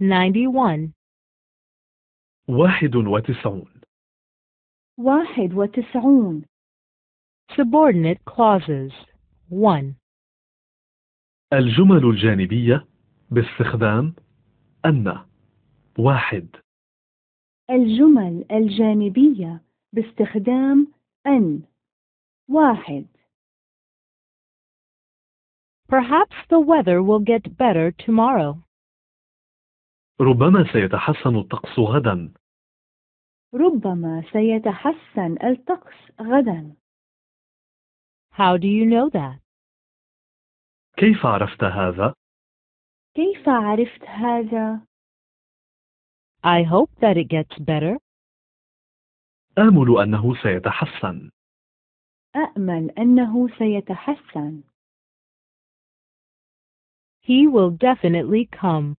91 91 91 Subordinate clauses 1 الجمل الجانبية باستخدام أن واحد الجمل الجانبية باستخدام أن واحد Perhaps the weather will get better tomorrow. ربما سيتحسن الطقس غدا. ربما سيتحسن الطقس غدا. How do you know that? كيف عرفت هذا؟ كيف عرفت هذا؟ I hope that it gets better. آمل أنه سيتحسن. أأمل أنه سيتحسن. He will definitely come.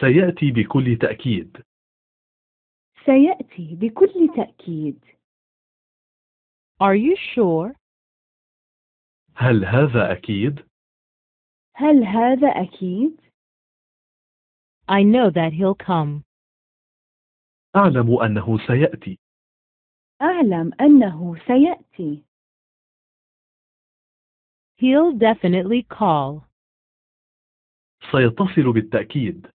سيأتي بكل تأكيد سيأتي بكل تأكيد Are you sure? هل هذا أكيد؟ هل هذا أكيد؟ I know that he'll come. أعلم أنه سيأتي. أعلم أنه سيأتي. He'll definitely call. سيتصل بالتأكيد.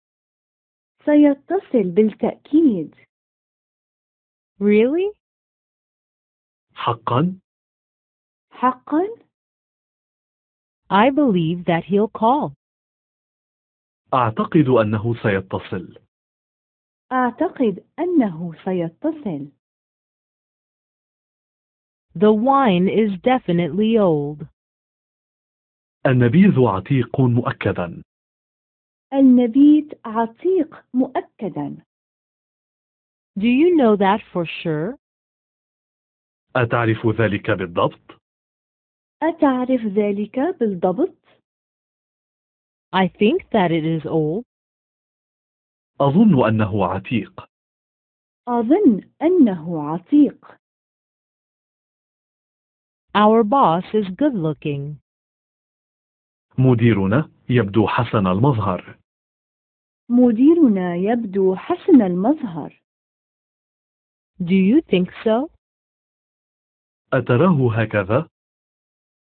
سيتصل بالتأكيد. Really? حقا؟ حقا؟ I believe that he'll call. أعتقد أنه سيتصل. أعتقد أنه سيتصل. The wine is definitely old. النبيذ عتيق مؤكدا. النبيذ عتيق مؤكدا. Do you know that for sure? أتعرف ذلك بالضبط؟ أتعرف ذلك بالضبط؟ I think that it is old. أظن أنه عتيق. أظن أنه عتيق. Our boss is good looking. مديرنا يبدو حسن المظهر مديرنا يبدو حسن المظهر Do you think so? أتراه هكذا؟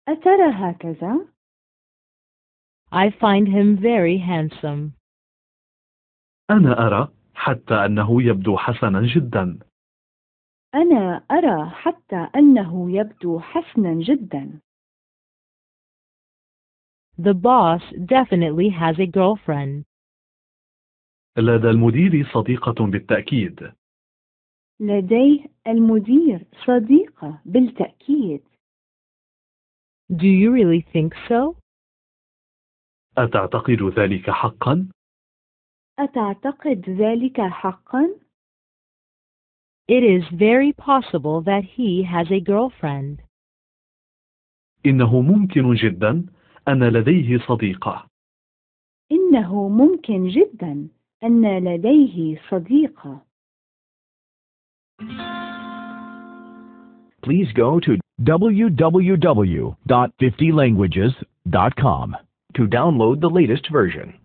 أترى هكذا؟ I find him very handsome. أنا أرى حتى أنه يبدو حسنا جدا. أنا أرى حتى أنه يبدو حسنا جدا. The boss definitely has a girlfriend. لدى المدير صديقة بالتأكيد. لديه المدير صديقة بالتأكيد. Do you really think so? أتعتقد ذلك حقا؟ أتعتقد ذلك حقا؟ It is very possible that he has a girlfriend. إنه ممكن جدا أن لديه صديقة. إنه ممكن جدا أن لديه صديقة. Please go to www.50languages.com to download the latest version.